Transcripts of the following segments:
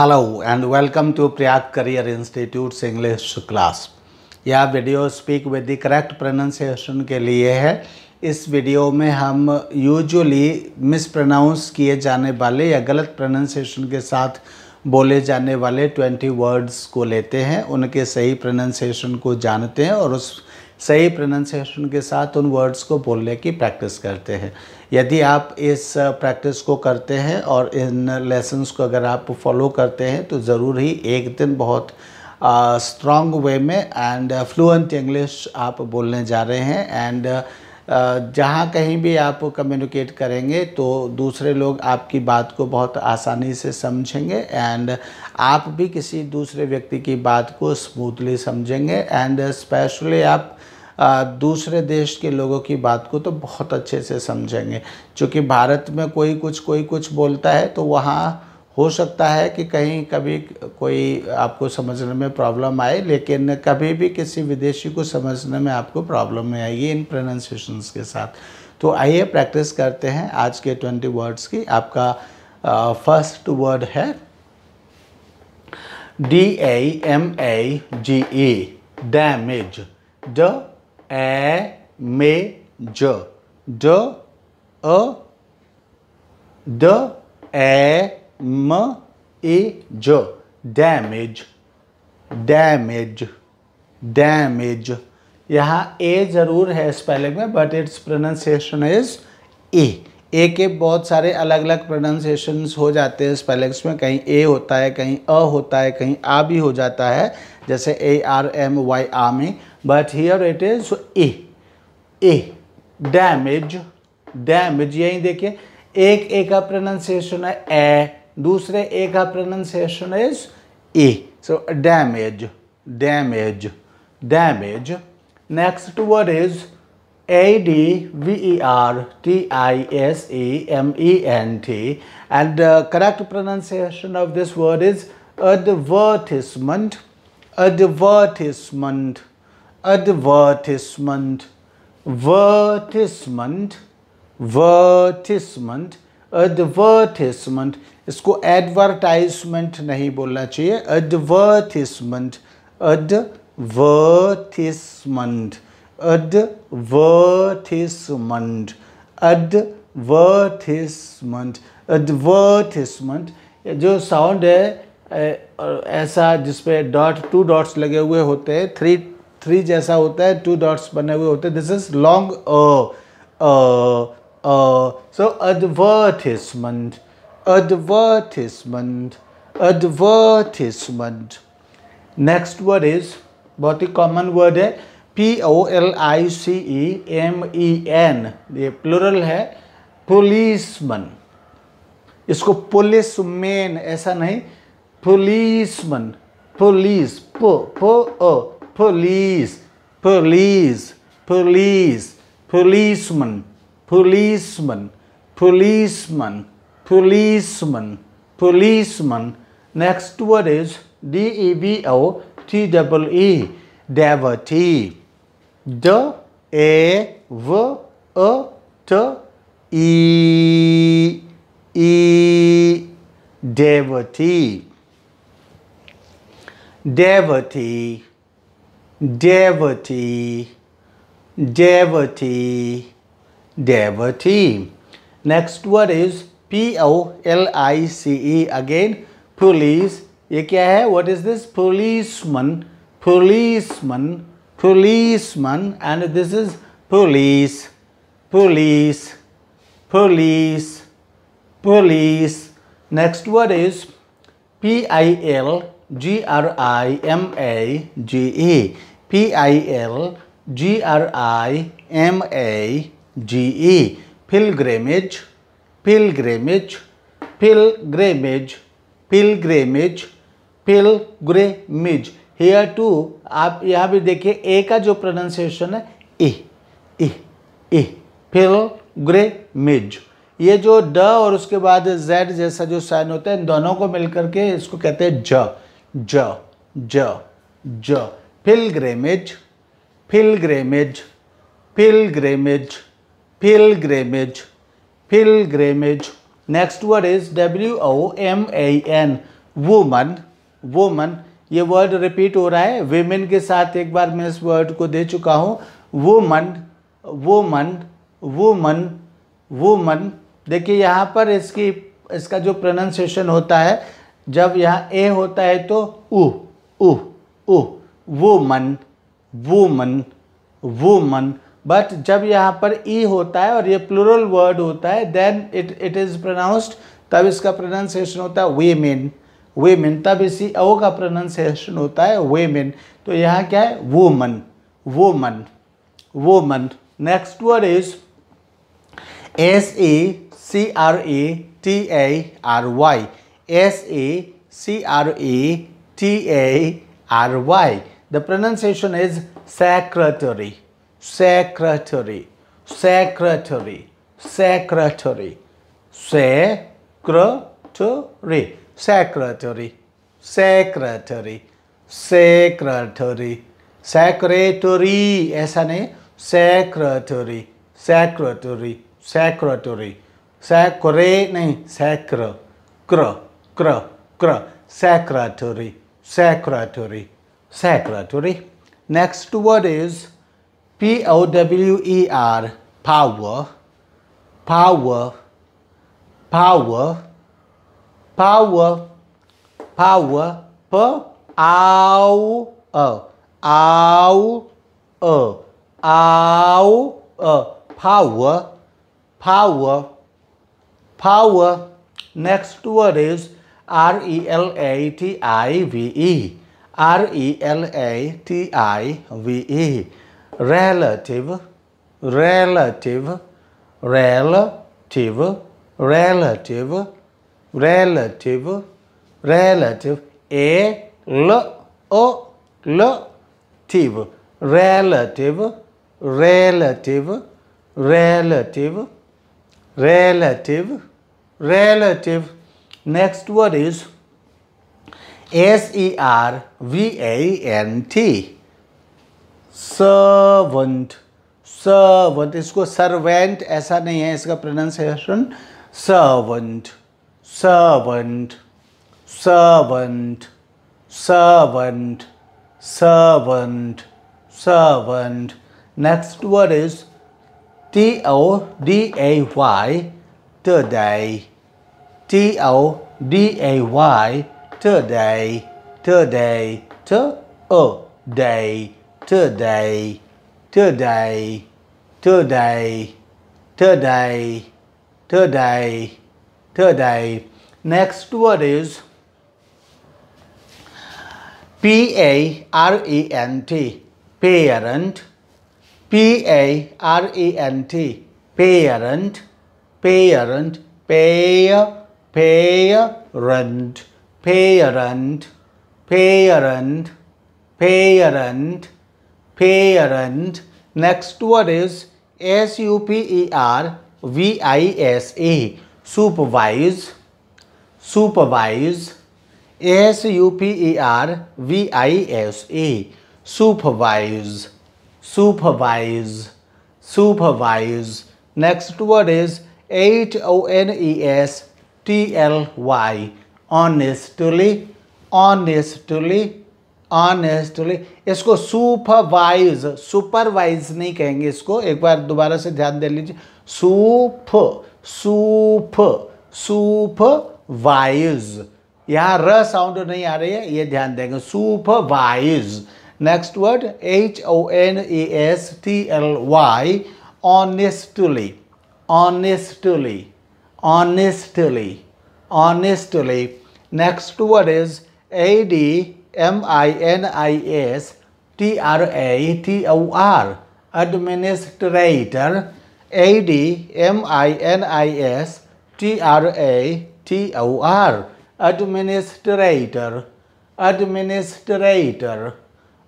Hello and welcome to Prayag Career Institute's English class. यह video speak with the correct pronunciation के लिए है इस वीडियो में हम यूजुअली मिसप्रोनाउंस किए जाने वाले या गलत प्रोनाउंसिएशन के साथ बोले जाने वाले 20 वर्ड्स को लेते हैं उनके सही प्रोनाउंसिएशन को जानते हैं और उस सही प्रोनाउंसिएशन के साथ उन वर्ड्स को बोलने की प्रैक्टिस करते हैं यदि आप इस प्रैक्टिस को करते हैं और इन लेसन्स को अगर आप फॉलो करते हैं तो ज़रूर ही एक दिन बहुत स्ट्रॉन्ग वे में एंड फ्लुएंट इंग्लिश आप बोलने जा रहे हैं एंड uh, जहाँ कहीं भी आप कम्युनिकेट करेंगे तो दूसरे लोग आपकी बात को बहुत आसानी से समझेंगे एंड आप भी किसी दूसरे व्यक्ति की बात को स्मूथली समझेंगे एंड स्पेशली आप दूसरे देश के लोगों की बात को तो बहुत अच्छे से समझेंगे क्योंकि भारत में कोई कुछ कोई कुछ बोलता है तो वहाँ हो सकता है कि कहीं कभी कोई आपको समझने में प्रॉब्लम आए लेकिन कभी भी किसी विदेशी को समझने में आपको प्रॉब्लम नहीं आएगी इन प्रोनाउंसिएशंस के साथ तो आइए प्रैक्टिस करते हैं आज के ट्वेंटी वर्ड्स की आपका फर्स्ट वर्ड है D A M A G E damage The ए मे ज ड अ द ए म ए ज डैमेज डैमेज डैमेज यहाँ ए ज़रूर है स्पेलिंग में but it's pronunciation is a a के बहुत सारे अलग अलग प्रोनाउंसिएशन हो जाते हैं स्पेलिंग्स में कहीं ए होता है कहीं अ होता है कहीं आ भी हो जाता है जैसे ए आर एम वाई आ में but here it is a a damage damage यही देखिए एक ए का प्रोनाउंसिएशन है ए दूसरे ए का pronunciation is a so damage damage damage next word is A D V E R T I S E M E N T and correct pronunciation of this word is advertisement advertisement advertisement advertisement advertisement advertisement इसको advertisement नहीं बोलना चाहिए advertisement advertisement advertisement advertisement advertisement जो sound है ऐसा जिसपे dot to dots लगे हुए होते हैं थ्री थ्री जैसा होता है टू डॉट्स बने हुए होते हैं this is long so advertisement advertisement advertisement next word is बहुत ही कॉमन वर्ड है P O L I C E M E N ये प्लुरल है पुलिसमन इसको पुलिस मैन ऐसा नहीं पुलिसमन पुलिस पो पो ओ police, police, police, policeman, policeman, policeman, policeman, policeman. Next word is D E V O T W E devotee. D A V A T E E devotee. Devotee devotee, devotee, devotee. Next word is P-O-L-I-C-E. Again, police. ये क्या है? What is this? Policeman, policeman, policeman. And this is police, police, police, police. Next word is P-I-L-I-C-E. G R I M A G E P I L G R I M A G E pilgrimage pilgrimage pilgrimage pilgrimage pilgrimage here too आप यहाँ भी देखिए ए का जो pronunciation है ए ए ए मिज ये जो ड और उसके बाद जेड जैसा जो साइन होता है इन दोनों को मिलकर के इसको कहते हैं ज ज ज ज pilgrimage pilgrimage pilgrimage pilgrimage pilgrimage next word is W O M A N woman woman ये वर्ड रिपीट हो रहा है वेमेन के साथ एक बार मैं इस वर्ड को दे चुका हूँ वुमन वुमन वुमन वुमन देखिए यहाँ पर इसकी इसका जो प्रोनाउंसिएशन होता है जब यहाँ ए होता है तो उ उ उ वो मन वो मन वो मन बट जब यहाँ पर ई होता है और ये प्लूरल वर्ड होता है then it it is pronounced तब इसका प्रोनाउंसिएशन होता है वेमेन वेमेन तब इसी ओ का प्रोनाउंसिएशन होता है वेमेन तो यहाँ क्या है वो women women women next word is S A C R A T A R Y S A C R A T A R Y. The pronunciation is secretary, secretary, secretary, secretary, secretary, secretary, secretary, secretary, secretary, S-A-N-A, secretary, secretary, secretary, secretary, नहीं, secretary, cr, cr, secretary, secretary, secretary. Next word is P-O-W-E-R, power, power, power, power, power, p-ow, ow, ow, power, power, power. Next word is R E L A T I V E. R E L A T I V E. Relative, relative, relative, relative, relative, relative. A L O L T V. Relative, relative, relative, relative, relative. Next word is S-E-R-V-A-N-T. Servant. Servant. इसको servant ऐसा नहीं है इसका pronunciation. Servant. Servant. Servant. Servant. Servant. Servant. Next word is T-O-D-A-Y. Today. T O D A Y today, today, to day, today, today, today, today, today, today. Next word is P A R E N T parent P A R E N T parent parent pair parent, parent, parent, parent, parent. Next word is S U P E R V I S E. Supervise, supervise. S U P E R V I S E. Supervise, supervise, supervise. Next word is H O N E S T L Y honestly honestly honestly इसको supervise supervise नहीं कहेंगे इसको एक बार दोबारा से ध्यान दे लीजिए सुप सुप सुप wise यहाँ र साउंड नहीं आ रही है ये ध्यान देंगे supervise next word H O N E S T L Y honestly honestly honestly. Honestly. Next word is A D M I N I S T R A T O R. Administrator. A D M I N I S T R A T O R. Administrator. Administrator.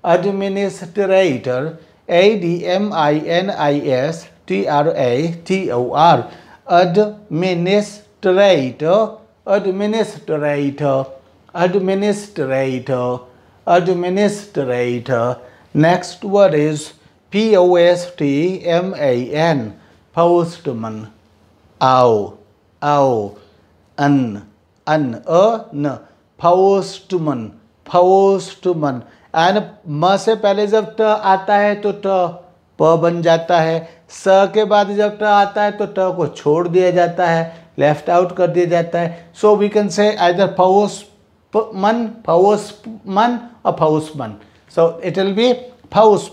Administrator. A D M I N I S T R A T O R administrator, administrator, administrator, administrator. Next word is P-O-S-T-M-A-N, postman. Ow, ow, an, an, a, n, postman, postman. And म से पहले जब आता है तो प बन जाता है स के बाद जब ट आता है तो ट को छोड़ दिया जाता है लेफ्ट आउट कर दिया जाता है so we can say either फवोस मन फवोस मन और मन सो इट विल बी फवोस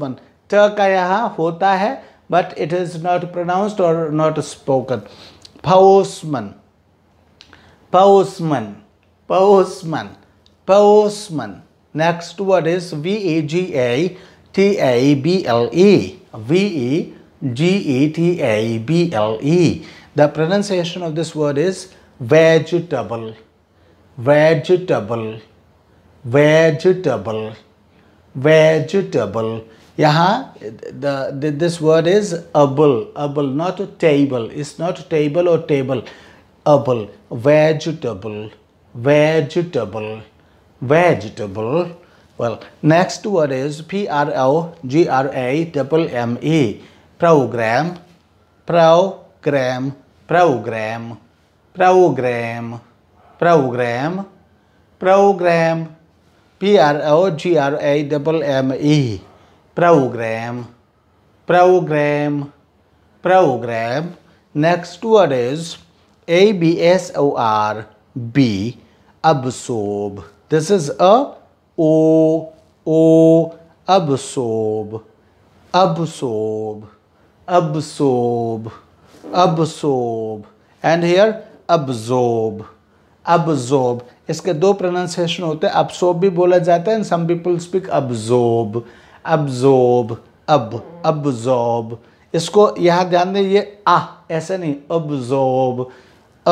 मन ट का यहाँ होता है but it is not pronounced और नॉट स्पोकन फवोसमन मन फवोसमन मन next word is V A G A T A B L E V E G E T A B L E. The pronunciation of this word is vegetable, vegetable, vegetable, vegetable. यहाँ the, this word is able, able, not a table. It's not table or table. Able, vegetable, vegetable, vegetable. Well, next word is P R O G R A double M E program, program, program, program, program, program, P R O G R A program, program, program. Next word is A B S O R B absorb. This is a ओ ओ absorb अब absorb अब absorb अब सोब and hair अब जोब अब जोब इसके दो प्रोनाउंसिएशन होते हैं सोब भी बोला जाता है एंड सम पीपल स्पीक अब जोब अब जोब अब अब जोब इसको यहाँ ध्यान दें ये आ ऐसा नहीं अब जोब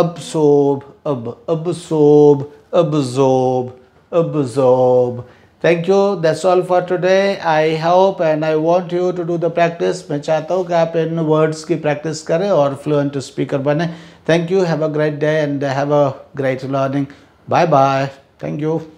अब सोब अब अब सोब अब जोब absorb. Thank you. That's all for today. I hope and I want you to do the practice. मैं चाहता हूँ कि आप words practice kare or fluent speaker बने Thank you. Have a great day and have a great learning. Bye bye. Thank you.